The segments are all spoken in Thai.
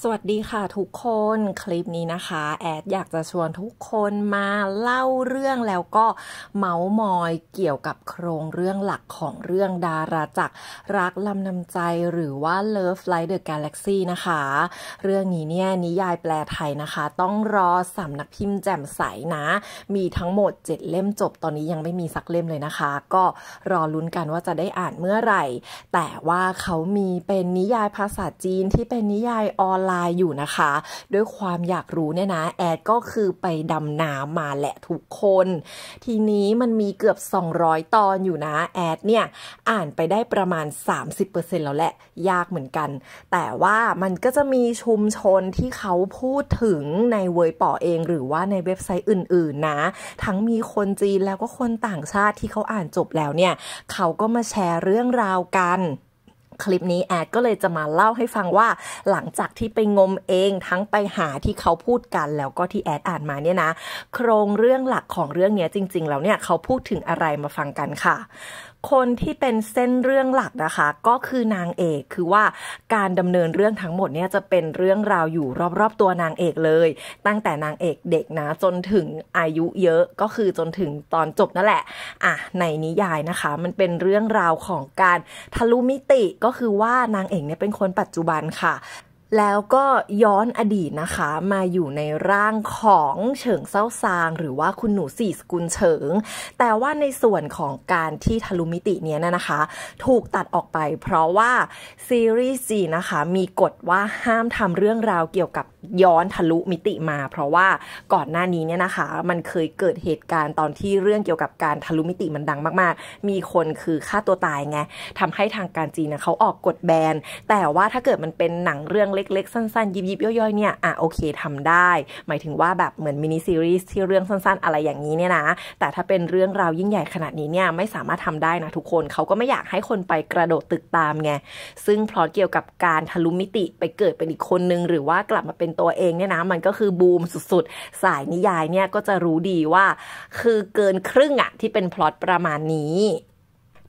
สวัสดีค่ะทุกคนคลิปนี้นะคะ แอดอยากจะชวนทุกคนมาเล่าเรื่องแล้วก็ เมาส์มอยเกี่ยวกับโครงเรื่องหลักของเรื่องดาราจักรักลำนำใจหรือว่า Love Like the Galaxy นะคะ เรื่องนี้เนี่ย นิยายแปลไทยนะคะ ต้องรอสำนักพิมพ์แจ่มใสนะ มีทั้งหมด7เล่มจบตอนนี้ยังไม่มีสักเล่มเลยนะคะ ก็รอลุ้นกันว่าจะได้อ่านเมื่อไหร่ แต่ว่าเขามีเป็นนิยายภาษาจีนที่เป็นนิยายออนอนไลน์อยู่นะคะด้วยความอยากรู้เนี่ยนะแอดก็คือไปดำน้ำมาแหละทุกคน ทีนี้มันมีเกือบ 200 ตอนอยู่นะ แอดเนี่ยอ่านไปได้ประมาณ 30%แล้วแหละยากเหมือนกัน แต่ว่ามันก็จะมีชุมชนที่เขาพูดถึงในเวยป่อเอง หรือว่าในเว็บไซต์อื่นๆ นะ ทั้งมีคนจีนแล้วก็คนต่างชาติที่เขาอ่านจบแล้วเนี่ย เขาก็มาแชร์เรื่องราวกันคลิปนี้แอดก็เลยจะมาเล่าให้ฟังว่า หลังจากที่ไปงมเองทั้งไปหาที่เขาพูดกันแล้วก็ที่แอดอ่านมาเนี่ยนะ โครงเรื่องหลักของเรื่องนี้จริง ๆ แล้วเนี่ยเขาพูดถึงอะไรมาฟังกันค่ะคนที่เป็นเส้นเรื่องหลักนะคะ ก็คือนางเอกคือว่าการดำเนินเรื่องทั้งหมดเนี่ยจะเป็นเรื่องราวอยู่รอบ ๆ ตัวนางเอกเลย ตั้งแต่นางเอกเด็กนะจนถึงอายุเยอะก็คือจนถึงตอนจบนั่นแหละ อ่ะ ในนิยายนะคะ มันเป็นเรื่องราวของการทะลุมิติก็คือว่านางเอกเนี่ยเป็นคนปัจจุบันค่ะแล้วก็ย้อนอดีตนะคะมาอยู่ในร่างของเฉิงเซาซาง หรือว่าคุณหนูสี่สกุลเฉิง แต่ว่าในส่วนของการที่ทะลุมิติเนี้ยนะคะ ถูกตัดออกไปเพราะว่าซีรีส์จีนะคะมีกฎว่าห้ามทำเรื่องราวเกี่ยวกับย้อนทะลุมิติมา เพราะว่าก่อนหน้านี้เนี่ยนะคะ มันเคยเกิดเหตุการณ์ตอนที่เรื่องเกี่ยวกับการทะลุมิติมันดังมาก ๆ มีคนคือฆ่าตัวตายไงทำให้ทางการจีนเขาออกกฎแบนแต่ว่าถ้าเกิดมันเป็นหนังเรื่องเล็ก ๆ สั้นๆ ยิบยิบย่อย ๆเนี่ย อ่ะ โอเคทำได้ หมายถึงว่าแบบเหมือนมินิซีรีส์ที่เรื่องสั้น ๆ อะไรอย่างนี้เนี่ยนะ แต่ถ้าเป็นเรื่องราวยิ่งใหญ่ขนาดนี้เนี่ย ไม่สามารถทำได้นะทุกคนเขาก็ไม่อยากให้คนไปกระโดดตึกตามไง ซึ่งพลอตเกี่ยวกับการทะลุมิติไปเกิดเป็นอีกคนนึงหรือว่ากลับมาเป็นตัวเองเนี่ยนะ มันก็คือบูมสุด ๆ สายนิยายเนี่ยก็จะรู้ดีว่า คือเกินครึ่งอะที่เป็นพลอตประมาณนี้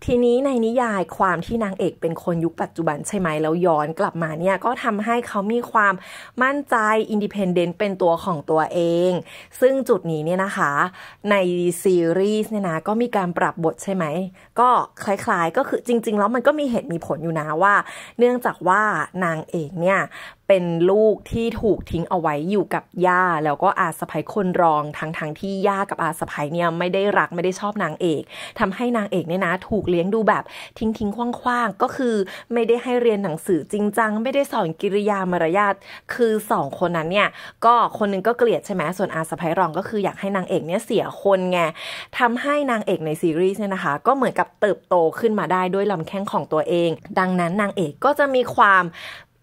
ทีนี้ในนิยายความที่นางเอกเป็นคนยุคปัจจุบันใช่ไหมแล้วย้อนกลับมาเนี่ย ก็ทำให้เขามีความมั่นใจอินดิเพนเดนต์เป็นตัวของตัวเอง ซึ่งจุดนี้เนี่ยนะคะในซีรีส์เนี่ยนะก็มีการปรับบทใช่ไหม ก็คล้ายๆ ก็คือจริงๆ แล้วมันก็มีเหตุมีผลอยู่นะว่า เนื่องจากว่านางเอกเนี่ยเป็นลูกที่ถูกทิ้งเอาไว้อยู่กับย่า แล้วก็อาสะพายคนรอง ทั้งๆทที่ย่ากับอาสะพายเนี่ยไม่ได้รักไม่ได้ชอบนางเอก ทำให้นางเอกเนี่ยนะ ถูกเลี้ยงดูแบบทิ้งทิ้งคว่างๆ ก็คือไม่ได้ให้เรียนหนังสือจริงจังไม่ได้สอนกิริยามารยาทคือสองคนนั้นเนี่ยก็คนนึงก็เกลียดใช่ไหมส่วนอาสะพายรองก็คืออยากให้นางเอกเนี่ยเสียคนไงทำให้นางเอกในซีรีส์เนี่ยนะคะก็เหมือนกับเติบโตขึ้นมาได้ด้วยลำแข้งของตัวเอง ดังนั้นนางเอกก็จะมีความ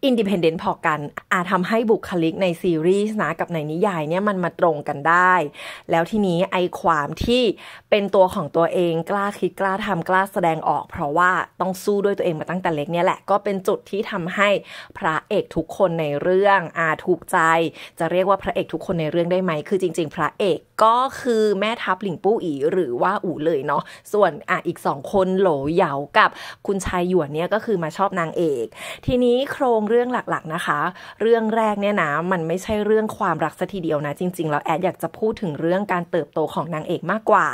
อินดิเพนเดนต์พอกันอาจทำให้บุคลิกในซีรีส์นะกับในนิยายเนี่ยมันมาตรงกันได้ แล้วทีนี้ไอความที่เป็นตัวของตัวเองกล้าคิดกล้าทำกล้าแสดงออก เพราะว่าต้องสู้ด้วยตัวเองมาตั้งแต่เล็กเนี่ยแหละ ก็เป็นจุดที่ทำให้ พระเอกทุกคนในเรื่อง อาถูกใจจะเรียกว่าพระเอกทุกคนในเรื่องได้ไหม คือจริง ๆ พระเอกก็คือแม่ทัพหลิงปู้อีหรือว่าอู่เลยเนาะส่วนอ่ะอีกสองคนโหลเหยากับคุณชายหยวนเนี่ยก็คือมาชอบนางเอก ทีนี้โครงเรื่องหลักๆนะคะ เรื่องแรกเนี่ยนะมันไม่ใช่เรื่องความรักสัทีเดียวนะ จริงๆแล้วแอดอยากจะพูดถึงเรื่องการเติบโตของนางเอกมากกว่า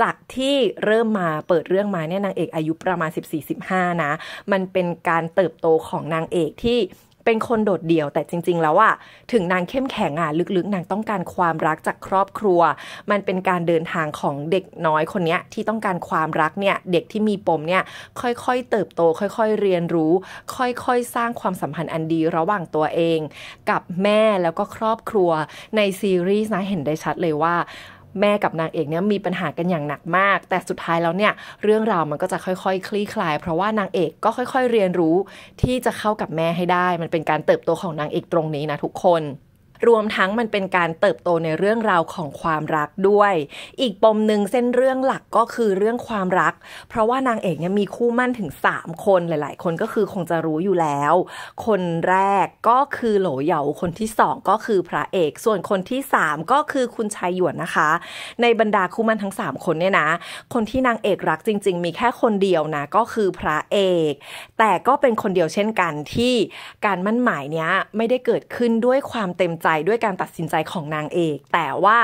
จากที่เริ่มมาเปิดเรื่องมาเนี่ยนางเอกอายุประมาณ14-15นะ มันเป็นการเติบโตของนางเอกที่เป็นคนโดดเดี่ยวแต่จริงๆแล้วอะถึงนางเข้มแข็งอะลึกๆ นางต้องการความรักจากครอบครัว มันเป็นการเดินทางของเด็กน้อยคนเนี้ยที่ต้องการความรักเนี่ยเด็กที่มีปมเนี่ยค่อยๆ เติบโต ค่อยๆเรียนรู้ ค่อยๆสร้างความสัมพันธ์อันดีระหว่างตัวเอง กับแม่แล้วก็ครอบครัวในซีรีส์นะเห็นได้ชัดเลยว่าแม่กับนางเอกเนี่ยมีปัญหากันอย่างหนักมาก แต่สุดท้ายแล้วเนี่ยเรื่องราวมันก็จะค่อยๆคลี่คลาย เพราะว่านางเอกก็ค่อย ๆเรียนรู้ที่จะเข้ากับแม่ให้ได้ มันเป็นการเติบโตของนางเอกตรงนี้นะทุกคนรวมทั้งมันเป็นการเติบโตในเรื่องราวของความรักด้วย อีกปมหนึ่งเส้นเรื่องหลักก็คือเรื่องความรัก เพราะว่านางเอกเนี่ยมีคู่มั่นถึง 3 คนหลายๆ คนก็คือคงจะรู้อยู่แล้ว คนแรกก็คือโหลเหยาคนที่2ก็คือพระเอก ส่วนคนที่3ก็คือคุณชายหยวนนะคะ ในบรรดาคู่มั่นทั้ง3คนเนี่ยนะ คนที่นางเอกรักจริง ๆ มีแค่คนเดียวนะก็คือพระเอก แต่ก็เป็นคนเดียวเช่นกันที่การมั่นหมายเนี้ยไม่ได้เกิดขึ้นด้วยความเต็มใจด้วยการตัดสินใจของนางเอก แต่ว่า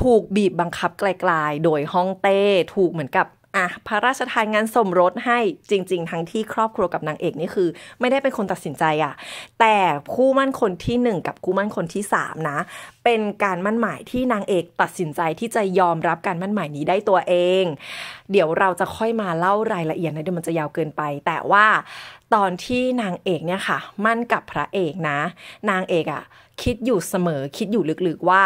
ถูกบีบบังคับไกลๆ โดยฮ่องเต้ ถูกเหมือนกับอ่ะพระราชทานงานสมรสให้จริงๆ ทั้งที่ครอบครัวกับนางเอกนี่คือ ไม่ได้เป็นคนตัดสินใจอะ่ะ แต่คู่มั่นคนที่ 1 กับคู่มั่นคนที่ 3 นะ เป็นการมั่นหมายที่นางเอกตัดสินใจที่จะยอมรับการมั่นหมายนี้ได้ตัวเอง เดี๋ยวเราจะค่อยมาเล่ารายละเอียดนะเดี๋ยวมันจะยาวเกินไป แต่ว่าตอนที่นางเอกเนี่ยค่ะ มั่นกับพระเอกนะ นางเอกอะ่ะ คิดอยู่เสมอ คิดอยู่ลึกๆว่า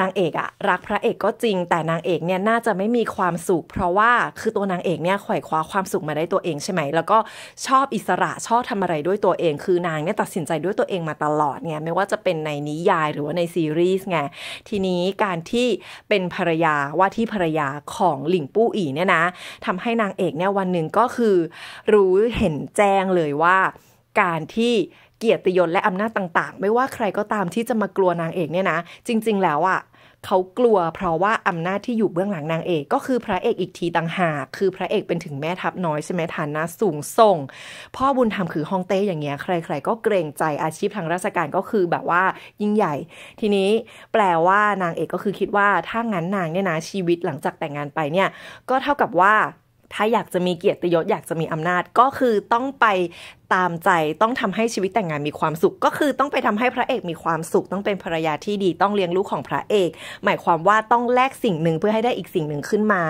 นางเอกอะรักพระเอกก็จริง แต่นางเอกเนี่ย น่าจะไม่มีความสุข เพราะว่าคือตัวนางเอกเนี่ยไขว่คว้าความสุขมาได้ตัวเองใช่ไหม แล้วก็ชอบอิสระชอบทำอะไรด้วยตัวเอง คือนางเนี่ยตัดสินใจด้วยตัวเองมาตลอดไงไม่ว่าจะเป็นในนิยายหรือว่าในซีรีส์ไง ทีนี้การที่เป็นภรรยาว่าที่ภรรยาของหลิงปู้อีเนี่ยนะทำให้นางเอกเนี่ยวันหนึ่งก็คือรู้เห็นแจ้งเลยว่า การที่เกียรติยศและอำนาจต่างๆ ไม่ว่าใครก็ตามที่จะมากลัวนางเอกเนี่ยนะ จริงๆ แล้วอะ่ะเขากลัวเพราะว่าอำนาจที่อยู่เบื้องหลังนางเอก ก็คือพระเอกอีกทีต่างหาก คือพระเอกเป็นถึงแม่ทัพน้อยใช่ไหมฐานะ สูงส่ง พ่อบุญธรรมคือฮองเต้อย่างเงี้ย ใครๆ ก็เกรงใจอาชีพทางราชการก็คือแบบว่า ยิ่งใหญ่ ทีนี้แปลว่านางเอกก็คือคิดว่าถ้างั้นนางเนี่ยนะชีวิตหลังจากแต่งงานไปเนี่ยก็เท่ากับว่าถ้าอยากจะมีเกียรติยศ อยากจะมีอำนาจ ก็คือต้องไปตามใจ ต้องทำให้ชีวิตแต่งงานมีความสุข ก็คือต้องไปทำให้พระเอกมีความสุข ต้องเป็นภรรยาที่ดี ต้องเลี้ยงลูกของพระเอก หมายความว่าต้องแลกสิ่งหนึ่งเพื่อให้ได้อีกสิ่งหนึ่งขึ้นมา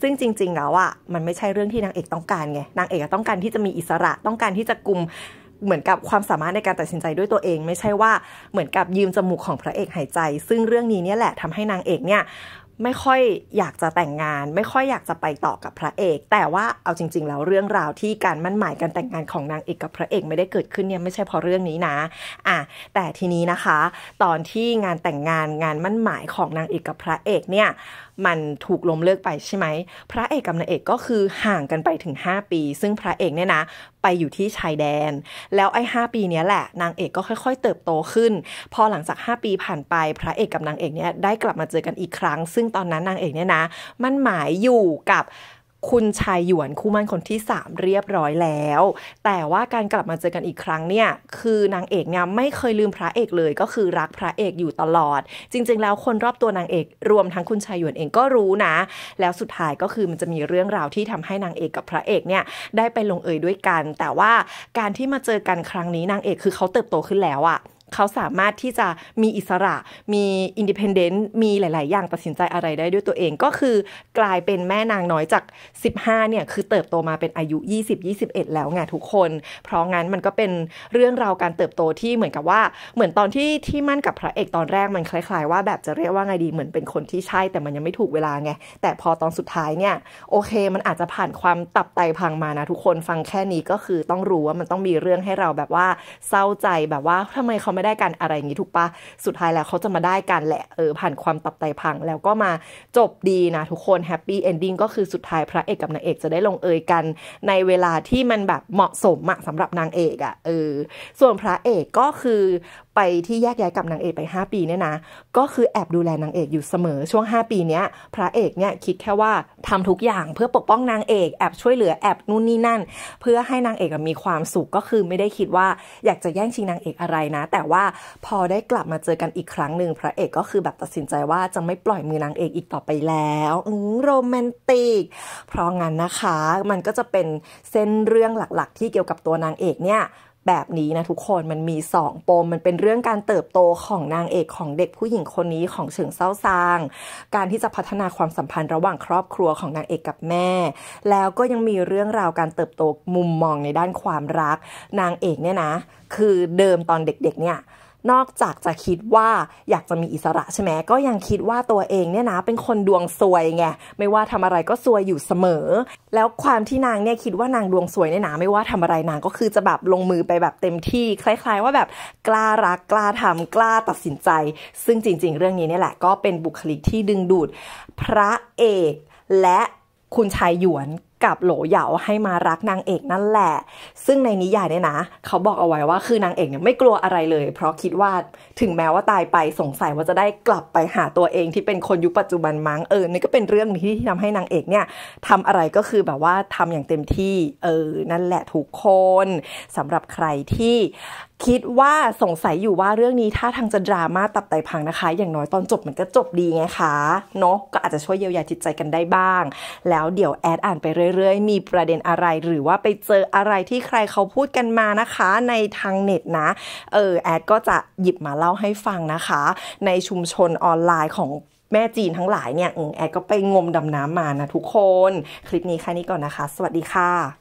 ซึ่งจริง ๆ แล้วอ่ะ มันไม่ใช่เรื่องที่นางเอกต้องการไง นางเอกต้องการที่จะมีอิสระ ต้องการที่จะกลุ่มเหมือนกับความสามารถในการตัดสินใจด้วยตัวเอง ไม่ใช่ว่าเหมือนกับยืมจมูกของพระเอกหายใจ ซึ่งเรื่องนี้เนี่ยแหละทำให้นางเอกเนี่ยไม่ค่อยอยากจะแต่งงานไม่ค่อยอยากจะไปต่อกับพระเอก แต่ว่าเอาจริงๆแล้วเรื่องราวที่การมั่นหมายการแต่งงานของนางเอกกับพระเอกไม่ได้เกิดขึ้นเนี่ยไม่ใช่เพราะเรื่องนี้นะ อ่ะแต่ทีนี้นะคะ ตอนที่งานแต่งงานงานมั่นหมายของนางเอกกับพระเอกเนี่ยมันถูกล้มเลิกไปใช่ไหมพระเอกกับนางเอกก็คือห่างกันไปถึง 5 ปี ซึ่งพระเอกเนี่ยนะ ไปอยู่ที่ชายแดน แล้วไอ้ 5 ปีนี้แหละนางเอกก็ค่อย ๆ เติบโตขึ้น พอหลังจาก 5 ปีผ่านไปพระเอกกับนางเอกเนี่ยได้กลับมาเจอกันอีกครั้ง ซึ่งตอนนั้นนางเอกเนี่ยนะ มันหมายอยู่กับคุณชายหยวนคู่มั่นคนที่ 3 เรียบร้อยแล้ว แต่ว่าการกลับมาเจอกันอีกครั้งเนี่ย คือนางเอกเนี่ยไม่เคยลืมพระเอกเลย ก็คือรักพระเอกอยู่ตลอด จริงๆ แล้วคนรอบตัวนางเอกรวมทั้งคุณชายหยวนเองก็รู้นะ แล้วสุดท้ายก็คือมันจะมีเรื่องราวที่ทำให้นางเอกกับพระเอกเนี่ย ได้ไปลงเอยด้วยกัน แต่ว่าการที่มาเจอกันครั้งนี้นางเอกคือเขาเติบโตขึ้นแล้วอะเขาสามารถที่จะมีอิสระ มีอินดิเพนเดนต์มีหลาย ๆ อย่างตัดสินใจอะไรได้ด้วยตัวเอง ก็คือกลายเป็นแม่นางน้อยจาก 15 เนี่ย คือเติบโตมาเป็นอายุ 20 21 แล้วไงทุกคน เพราะงั้นมันก็เป็นเรื่องราวการเติบโตที่เหมือนกับว่า เหมือนตอนที่ที่มั่นกับพระเอกตอนแรกมันคล้ายๆ ว่าแบบจะเรียกว่าไงดี เหมือนเป็นคนที่ใช่แต่มันยังไม่ถูกเวลาไง แต่พอตอนสุดท้ายเนี่ย โอเค มันอาจจะผ่านความตับไตพังมานะทุกคนฟังแค่นี้ก็คือต้องรู้ว่ามันต้องมีเรื่องให้เราแบบว่าเศร้าใจแบบว่าทำไมเขามาได้กันอะไรอย่างนี้ถูกปะสุดท้ายแล้วเขาจะมาได้กันแหละ เออผ่านความตับไตพังแล้วก็มาจบดีนะ ทุกคนแฮปปี้เอนดิ้งก็คือสุดท้ายพระเอกกับนางเอกจะได้ลงเอยกัน ในเวลาที่มันแบบเหมาะสมอะสำหรับนางเอกอะเออ ส่วนพระเอกก็คือไปที่แยกย้ายกับนางเอกไป 5 ปีเนี่ยนะ ก็คือแอบดูแลนางเอกอยู่เสมอ ช่วง 5 ปีเนี้ยพระเอกเนี่ยคิดแค่ว่าทำทุกอย่างเพื่อปกป้องนางเอกแอบช่วยเหลือแอบนู่นนี่นั่น เพื่อให้นางเอกมีความสุขก็คือไม่ได้คิดว่าอยากจะแย่งชิงนางเอกอะไรนะ แต่ว่าพอได้กลับมาเจอกันอีกครั้งหนึ่ง พระเอกก็คือแบบตัดสินใจว่าจะไม่ปล่อยมือนางเอกอีกต่อไปแล้วโรแมนติก เพราะงั้นนะคะมันก็จะเป็นเส้นเรื่องหลักๆ ที่เกี่ยวกับตัวนางเอกเนี่ยแบบนี้นะทุกคนมันมีสองปมมันเป็นเรื่องการเติบโตของนางเอกของเด็กผู้หญิงคนนี้ของเฉิงเซาซาง การที่จะพัฒนาความสัมพันธ์ระหว่างครอบครัวของนางเอกกับแม่ แล้วก็ยังมีเรื่องราวการเติบโตมุมมองในด้านความรัก นางเอกเนี่ยนะ คือเดิมตอนเด็กๆเนี่ยนอกจากจะคิดว่าอยากจะมีอิสระใช่ไหมก็ยังคิดว่าตัวเองเนี่ยนะ เป็นคนดวงซวยไงไม่ว่าทำอะไรก็ซวยอยู่เสมอ แล้วความที่นางเนี่ยคิดว่านางดวงซวยเนี่ยนะไม่ว่าทำอะไรนางก็คือจะแบบลงมือไปแบบเต็มที่ คล้ายๆ ว่าแบบกล้ารักกล้าทำกล้าตัดสินใจ ซึ่งจริงๆ เรื่องนี้เนี่ยแหละก็เป็นบุคลิกที่ดึงดูด พระเอกและคุณชายหยวนกับโหลเหยาให้มารักนางเอกนั่นแหละ ซึ่งในนิยายเนี่ยนะ เขาบอกเอาไว้ว่าคือนางเอกเนี่ยไม่กลัวอะไรเลย เพราะคิดว่าถึงแม้ว่าตายไป สงสัยว่าจะได้กลับไปหาตัวเองที่เป็นคนยุคปัจจุบันมั้งเออนี่ก็เป็นเรื่องที่ทำให้นางเอกเนี่ยทำอะไรก็คือแบบว่าทำอย่างเต็มที่เออนั่นแหละทุกคน สำหรับใครที่คิดว่าสงสัยอยู่ว่าเรื่องนี้ถ้าทางจะดราม่าตับไตพังนะคะ อย่างน้อยตอนจบมันก็จบดีไงคะเนาะก็อาจจะช่วยเยียวยาจิตใจกันได้บ้าง แล้วเดี๋ยวแอดอ่านไปเยเรื่อยๆมีประเด็นอะไรหรือว่าไปเจออะไรที่ใครเขาพูดกันมานะคะ ในทางเน็ตนะเออ แอดก็จะหยิบมาเล่าให้ฟังนะคะ ในชุมชนออนไลน์ของแม่จีนทั้งหลายเนี่ยแอดก็ไปงมดำน้ำมานะทุกคน คลิปนี้แค่นี้ก่อนนะคะ สวัสดีค่ะ